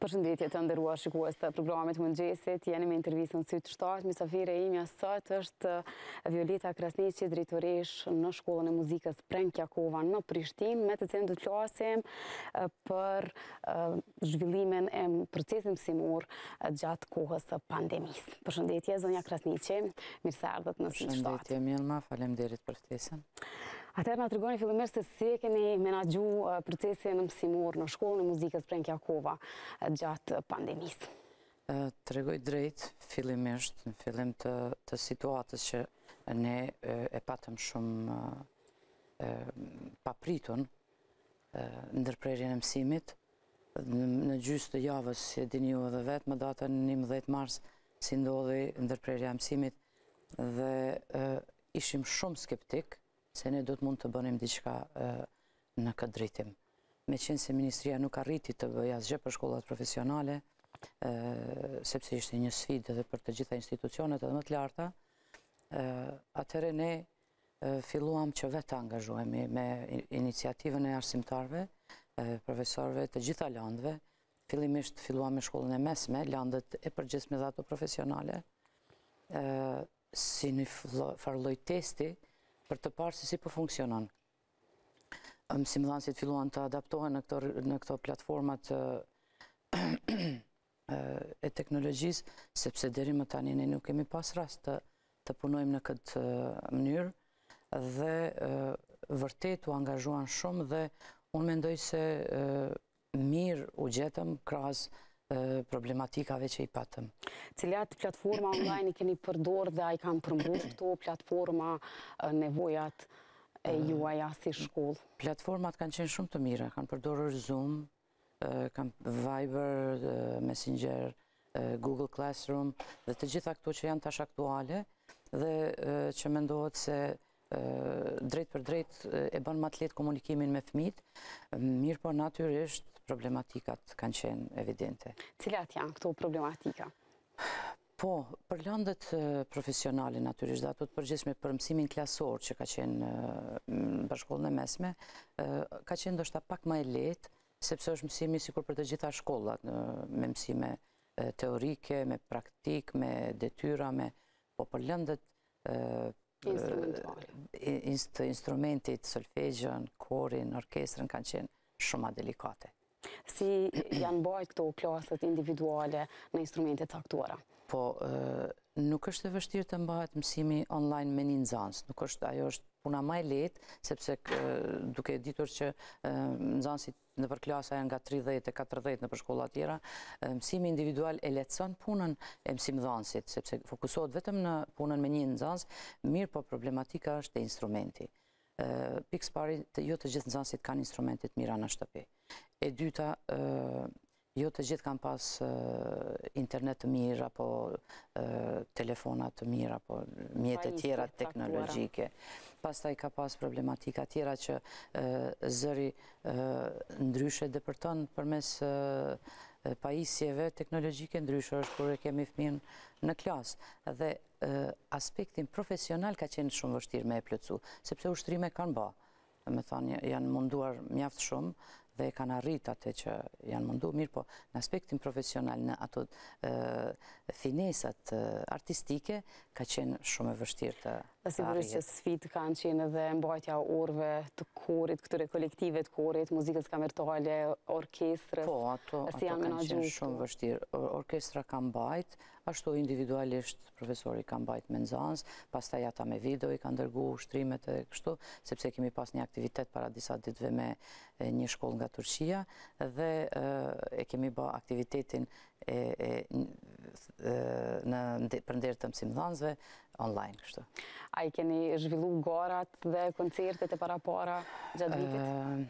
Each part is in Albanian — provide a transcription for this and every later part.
Përshëndetje të ndërruar shikues të programit mëngjesit, jeni me intervjisën sytë shtatë, misafire imja sot është uh, Violeta Krasnici, dritoresh në shkollën e muzikës Prenk Jakova në Prishtin, me të cendë të klasim uh, për uh, zhvillimin e procesim simur gjatë kohës të pandemis. Përshëndetje, zonja Krasnici, mirëse ardhët në sytë shtatë. Përshëndetje, mirëma, falem derit për ftesën. Atëherë nga të rëgoni fillimisht se si e keni menagju uh, procesin në mësimur në shkollë në muzikës për në Kjakova uh, gjatë pandemisë? Të rëgoj drejt fillimisht në fillim të situatës që ne e patëm shumë uh, papritun në ndërprerjen e mësimit. Në gjysë të javës si e dini ju edhe vetë, më datën një më dhejtë mars si ndodhi ndërprerja mësimit dhe ishim shumë skeptik se ne do të mund të bënim diqka në këtë drejtim. Me qenë se Ministria nuk arriti të bëja zgjë për shkollat profesionale, sepse ishte një sfit edhe për të gjitha institucionet edhe më të larta, atëre ne filluam që vetë angazhuemi me iniciativën e arsimtarve, profesorve të gjitha landve, fillimisht filluam me shkollën e mesme, landet e përgjithme dhe ato profesionale, si një farloj testi, për të parë se si për po funksionon. Si më dhanë si të filluan të adaptohen në këto, në platformat e teknologjisë, sepse deri më tani ne nuk kemi pas rast të, të punojmë në këtë mënyrë, dhe vërtet u angazhuan shumë dhe unë mendoj se mirë u gjetëm krasë problematikave që i patëm. Cilat platforma online i keni përdor dhe a i kanë përmbush këto platforma nevojat e juaja si shkoll? Platformat kanë qenë shumë të mire, kanë përdorur Zoom, kanë Viber, Messenger, Google Classroom dhe të gjitha këto që janë tash aktuale dhe që me ndohet se drejt për drejt e bënë matlet komunikimin me fmit, mirë po natyrisht problematikat kanë qenë evidente. Cilat janë këto problematika? Po, për lëndët profesionale, naturisht, dhe ato të përgjithme për mësimin klasor që ka qenë shkollën e mesme, ka qenë do shta pak ma e letë, sepse është mësimi si kur për të gjitha shkollat, me mësime teorike, me praktik, me detyra, me... Po, për lëndët... Instrumentit, solfegjën, korin, orkestrën, kanë qenë shumë delikate si janë bajt këto klasët individuale në instrumentit saktuara? Po, nuk është e vështirë të mbahet mësimi online me një nëzans, nuk është ajo është puna maj letë, sepse duke ditur që nëzansit në për klasa e nga 30 e 40 në për shkolla tjera, mësimi individual e letëson punën e mësim dhansit, sepse fokusohet vetëm në punën me një nëzans, mirë po problematika është e instrumenti. Pikës pari, jo të gjithë nëzansit kanë instrumentit mira në shtëpi. E dyta, jo të gjithë kanë pas internet të mirë, apo telefonat të mirë, apo mjetët tjera teknologjike. Pas i ka pas problematika tjera që zëri ndryshe dhe përton përmes pajisjeve teknologjike ndryshe është kërë kemi fëmin në klasë. Dhe aspektin profesional ka qenë shumë vështirë me e plëcu, sepse ushtrime kanë ba me thanë, janë munduar mjaftë shumë dhe e kanë arrit atë që janë mundu mirë, po në aspektin profesional në ato finesat artistike, ka qenë shumë e vështirë të arrit. Dhe si vërës që sfit kanë qenë dhe mbajtja orve të korit, këture kolektive të korit, muzikës kamertale, orkestrës? Po, ato kanë qenë shumë vështirë. Orkestra kanë bajtë, ashtu individualisht profesori ka bajt me nëzans, pas ta jata me video i kanë dërgu ushtrimet e kështu, sepse kemi pas një aktivitet para disa ditve me një shkoll nga Turqia, dhe e kemi ba aktivitetin për ndërë të mësim nëzansve, online kështu. A i keni zhvillu gorat dhe koncertet e para para gjatë vitit? Ehm,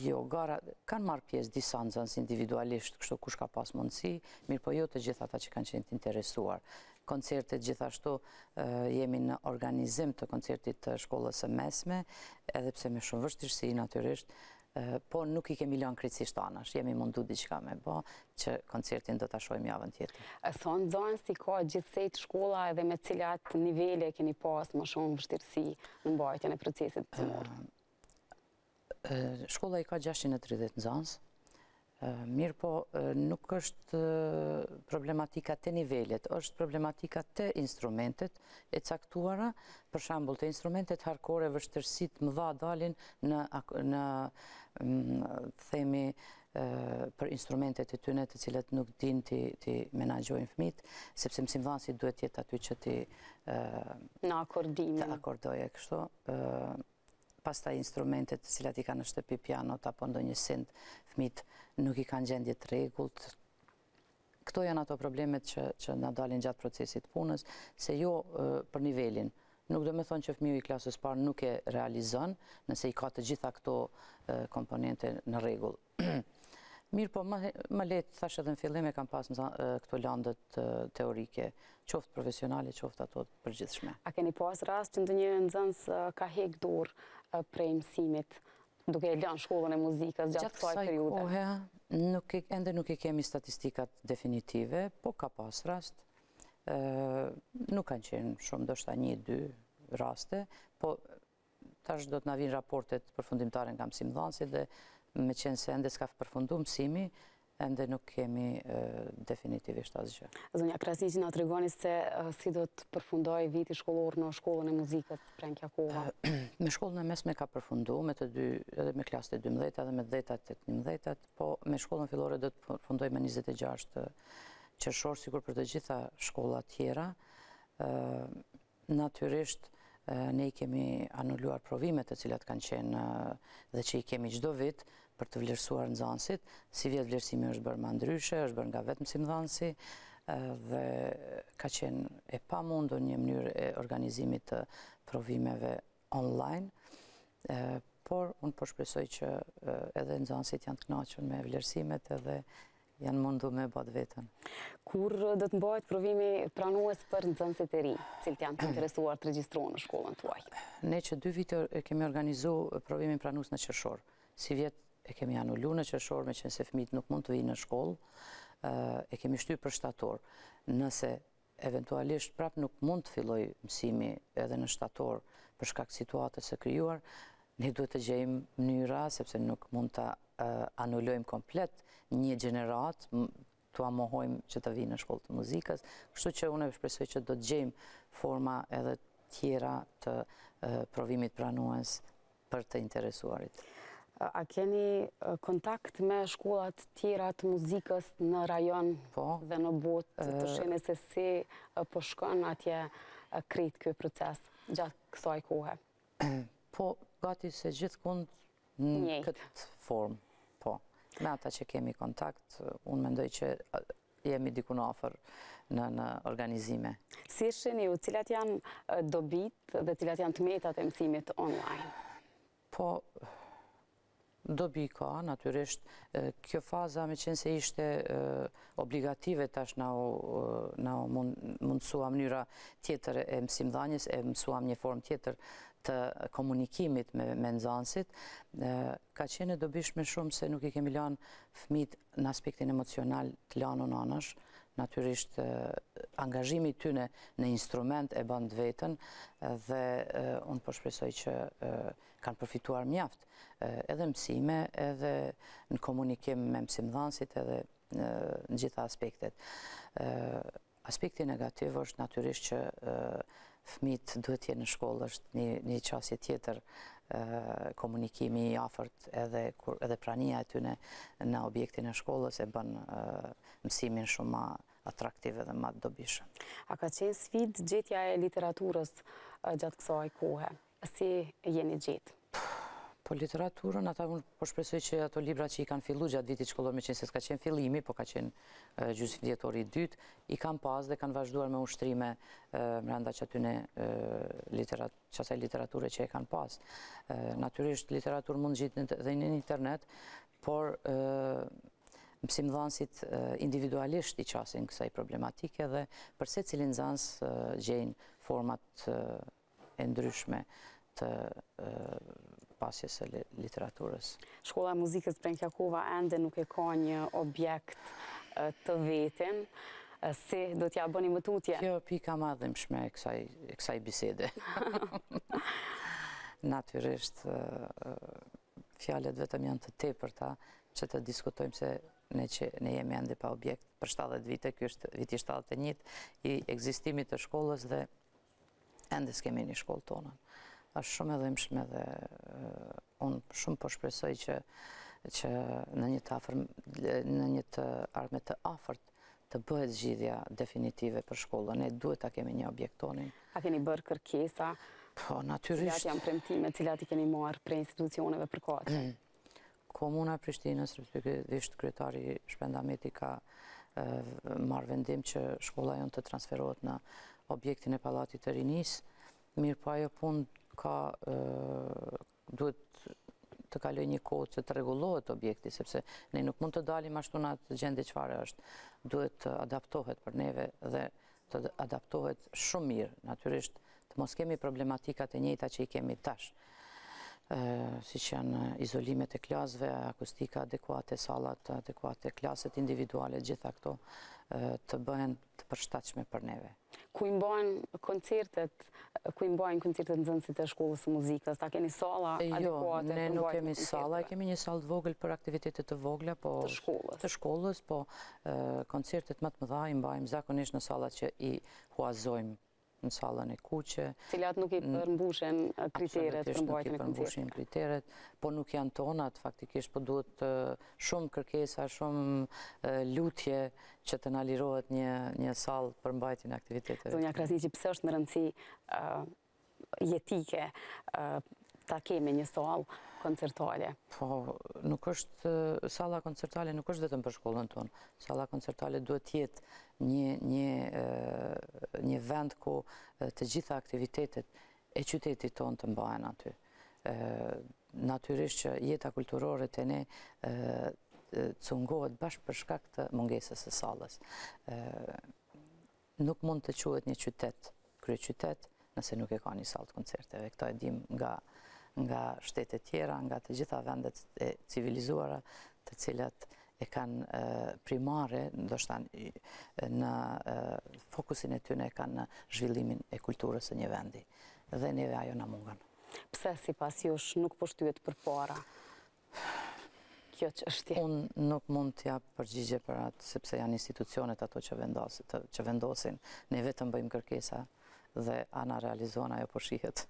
Jo, gara, kanë marrë pjesë disa nëzënës individualisht, kështu kush ka pas mundësi, mirë po jo të gjitha ta që kanë qenë të interesuar. Koncertet gjithashtu jemi në organizim të koncertit të shkollës e mesme, edhe pse me shumë vështirësi, naturisht, po nuk i kemi lënë krecisht anash, jemi mundu diqka me bo, që koncertin do të ashojmë javën tjetër. Thonë, zonë si ka gjithsejt shkolla edhe me cilat nivele keni pas më shumë vështirësi në bajtjën e procesit të mërë? Shkolla i ka 630 nëzans, mirë po nuk është problematika të nivellet, është problematika të instrumentet e caktuara, për shambull të instrumentet harkore vështërësit më dha dalin në themi për instrumentet të tynet të cilët nuk din të menagjojnë fmit, sepse mësim dhansi duhet jetë aty që të akordoje kështo, pas ta instrumentet të cilat i ka në shtëpi pianot, apo ndo një sind, fmit nuk i kanë gjendje të regullt. Këto janë ato problemet që, që në dalin gjatë procesit punës, se jo për nivelin, Nuk do me thonë që fmiu i klasës parë nuk e realizon, nëse i ka të gjitha këto komponente në regullë. Mirë po, më letë, thashe dhe në fillim e kam pas në këto landët teorike, qoftë profesionale, qoftë ato për gjithshme. A keni pas rast që ndë një nëzënës ka hek dorë prej mësimit, duke e lënë shkollën e muzikës gjatë kësaj periude? Gjatë kësaj kohë, endë nuk i kemi statistikat definitive, po ka pas rast, nuk kanë qenë shumë, do shta një, dy raste, po tash do të vinë raportet përfundimtare nga mësim dhansi dhe me qenë se endës ka përfundu mësimi, ende nuk kemi definitivisht asgjë. Zonja Krasnici, në të regoni se si do të përfundoj viti shkollor në shkollën e muzikët pre një kja Me shkollën e mesme ka përfundu, edhe me klasët e 12 dhe me 10 dhe 11, po me shkollën fillore do të përfundoj me 26 qërshorë, sikur për të gjitha shkollat tjera. Natyrisht, ne i kemi anulluar provimet e cilat kanë qenë dhe që i kemi gjdo vitë, për të vlerësuar në zansit, si vjetë vlerësimi është bërë mandryshe, ndryshe, është bërë nga vetëm si më dhe ka qenë e pa mundu një mënyrë e organizimit të provimeve online, por unë përshpresoj po që edhe në zansit janë të knaqën me vlerësimet edhe janë mundu me bëtë vetën. Kur dhe të mbajtë provimi pranues për në zënësit e ri, cilë të janë të interesuar të registruar në shkollën të uaj? Ne që dy vitër kemi organizu provimin pranues në qërshor, si vjetë e kemi anullu në qërëshor, me qënëse fëmit nuk mund të i në shkoll, e kemi shtyrë për shtator. Nëse, eventualisht, prap nuk mund të filloj mësimi edhe në shtator për shkak situatës së kryuar, ne duhet të gjejmë njëra, sepse nuk mund të anullojmë komplet një generat, të amohojmë që të vinë në shkollë të muzikës, kështu që une përpesoj që do të gjejmë forma edhe tjera të provimit pranuans për të interesuarit. A keni kontakt me shkullat tjera të muzikës në rajon po. dhe në bot të shene se si përshkon po atje kritë kjo proces gjatë kësaj kohë? Po, gati se gjithë kund në këtë formë, po. Me ata që kemi kontakt, unë mendoj që jemi diku në ofër në organizime. Si shini ju, cilat janë dobit dhe cilat janë të metat e mësimit online? Po, po, dobi ka, natyrisht, kjo faza me qenë se ishte obligative tash në mundësua mënyra tjetër e mësimdhanjës, e mësuam një form tjetër të komunikimit me nëzansit, ka qenë e dobishme shumë se nuk i kemi lanë fmit në aspektin emocional të lanë në nënësh, natyrisht angazhimi tyne në instrument e bandë vetën dhe unë përshpesoj po që kanë përfituar mjaft edhe mësime edhe në komunikim me mësim dhansit edhe në gjitha aspektet. Aspekti negativ është natyrisht që fmit duhet tje në shkollë është një qasje tjetër komunikimi i afert edhe prania e tyne në objektin e shkollës e bën mësimin shumë ma atraktive dhe matë dobishë. A ka qenë sfit gjetja e literaturës gjatë kësoj kohë? Si jeni gjetë? Po literaturën, ata unë po shpresoj që ato libra që i kanë fillu gjatë viti shkollor me qenë se s'ka qenë fillimi, po ka qenë gjusë i dytë, i kanë pas dhe kanë vazhduar me ushtrime më randa që atyne në qasaj literaturë që i kanë pas. Natyrisht literaturë mund gjitë dhe në internet, por mësimëvansit individualisht i qasin kësaj problematike dhe përse cilin zans gjenë format e ndryshme të pasjes e literaturës. Shkolla muzikës Penkjakova ende nuk e ka një objekt të vetin, si do t'ja bëni më tutje? Jo, pi ka madhëm shme e kësaj bisede. Natyrisht, fjallet vetëm janë të te për ta, që të diskutojmë se ne që ne jemi endi pa objekt për 70 vite, kjo është viti 71, i egzistimit të shkollës dhe endi s'kemi një shkollë tonën. është shumë edhe imshme dhe unë shumë po shpresoj që që në një të afer, në një të të afert të bëhet zgjidhja definitive për shkollën, ne duhet ta kemi një objekt tonë. A keni bërë kërkesa? Po, natyrisht. Cilat janë premtime, cilat i keni marë për institucioneve për kohë? Komuna Prishtinës, respektivisht kryetari Shpendameti ka marrë vendim që shkolla jonë të transferohet në objektin e palatit të rinis, mirë pa po jo pun ka duhet të kaloj një kohë që të regulohet objekti, sepse ne nuk mund të dalim ashtu në atë gjendje qëfare është, duhet të adaptohet për neve dhe të adaptohet shumë mirë, natyrisht të mos kemi problematikat e njëta që i kemi tashë, si që në izolimet e klasve, akustika adekuate, salat adekuate, klaset individuale, gjitha këto të bëhen të përshtachme për neve. Ku i koncertet, ku i mbojnë koncertet në zënësit e shkullës muzikës, ta keni sala jo, adekuate? Jo, ne nuk kemi sala, kemi një sal të voglë për aktivitetet të voglë, po të shkullës, po koncertet më të mëdha i mbajmë zakonisht në sala që i huazojmë në salën e kuqe. Cilat nuk i përmbushen eh, kriteret për mbajtën e kënëzirë. Nuk i përmbushen kriteret, po nuk janë tonat, faktikisht, po duhet eh, shumë kërkesa, shumë eh, lutje që të nalirohet një salë për mbajtën e aktivitetet. Dunja Krasnici, pësë është më rëndësi jetike, ta kemi një sal koncertale? Po, nuk është, sala koncertale nuk është vetëm për shkollën tonë. Sala koncertale duhet jetë një, një, një vend ku të gjitha aktivitetet e qytetit tonë të mbajnë aty. Natyrisht që jeta kulturore të ne cungohet bashkë për shkak të mungesës e salës. Nuk mund të quhet një qytet, kërë qytet, nëse nuk e ka një salë të koncerteve. Këta e dim nga nga shtetet tjera, nga të gjitha vendet e civilizuara të cilat e kanë primare, ndoshtan në fokusin e tyne e kanë në zhvillimin e kulturës e një vendi. Dhe neve ajo në mungën. Pse si pas jush nuk pështujet po për para? Kjo që është tje? Unë nuk mund tja përgjigje për atë, sepse janë institucionet ato që vendosin. Ne vetëm bëjmë kërkesa dhe ana realizohen ajo për po shihet.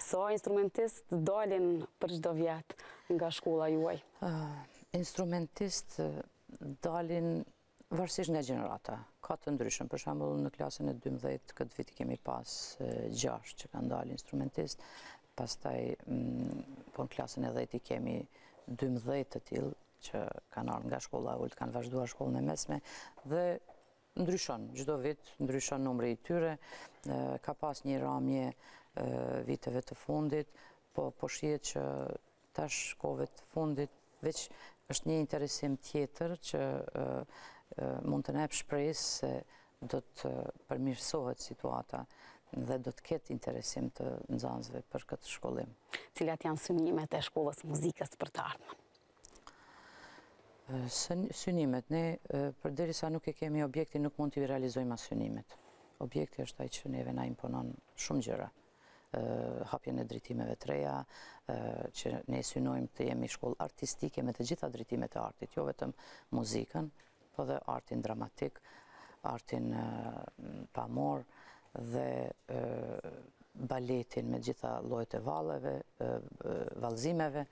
So instrumentist dolin për gjdo vjetë nga shkolla juaj? Ah, instrumentist eh, dolin vërsish nga gjenerata. Ka të ndryshën, për shambullu në klasën e 12, këtë viti kemi pas 6 eh, që kanë dolin instrumentist, pas taj, mm, po në klasën e 10 i kemi 12 të tilë që kanë arë nga shkolla ullë, kanë vazhdua shkollën e mesme, dhe ndryshon, gjdo vit, ndryshon numri i tyre, eh, ka pas një ramje viteve të fundit, po po që tash kove të fundit, veç është një interesim tjetër që mund të nepë shpresë se do të përmirësohet situata dhe do të ketë interesim të nëzanzve për këtë shkollim. Cilat janë synimet e shkollës muzikës për të ardhme? Synimet, ne përderi sa nuk e kemi objekti, nuk mund të i realizojma synimet. Objekti është taj që neve na imponon shumë gjëra hapjen e dritimeve të reja, që ne synojmë të jemi shkollë artistike me të gjitha dritimet e artit, jo vetëm muzikën, po dhe artin dramatik, artin pamor dhe baletin me gjitha lojt e valzimeve,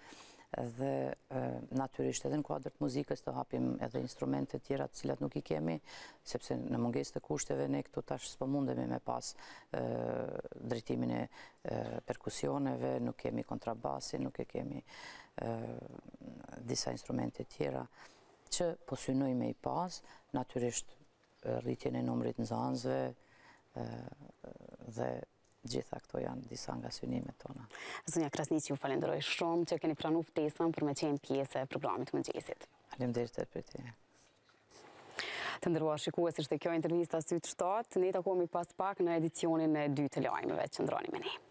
dhe naturisht edhe në kuadrët muzikës të hapim edhe instrumente tjera të cilat nuk i kemi, sepse në munges të kushteve ne këtu tash së pëmundemi me pas dritimin e perkusioneve, nuk kemi kontrabasi, nuk e kemi disa instrumente tjera, që posynoj me i pas, naturisht rritjen e numrit në zanzve, dhe gjitha këto janë disa nga synimet tona. Zënja Krasnici, ju falenderoj shumë që keni pranu ftesën për me qenë pjesë e programit më gjesit. Halim dhe i për ti. Të ndërruar shikua si shte kjo intervjista sytë shtatë, ne të komi pas pak në edicionin e dy të lajmeve që ndroni me ne.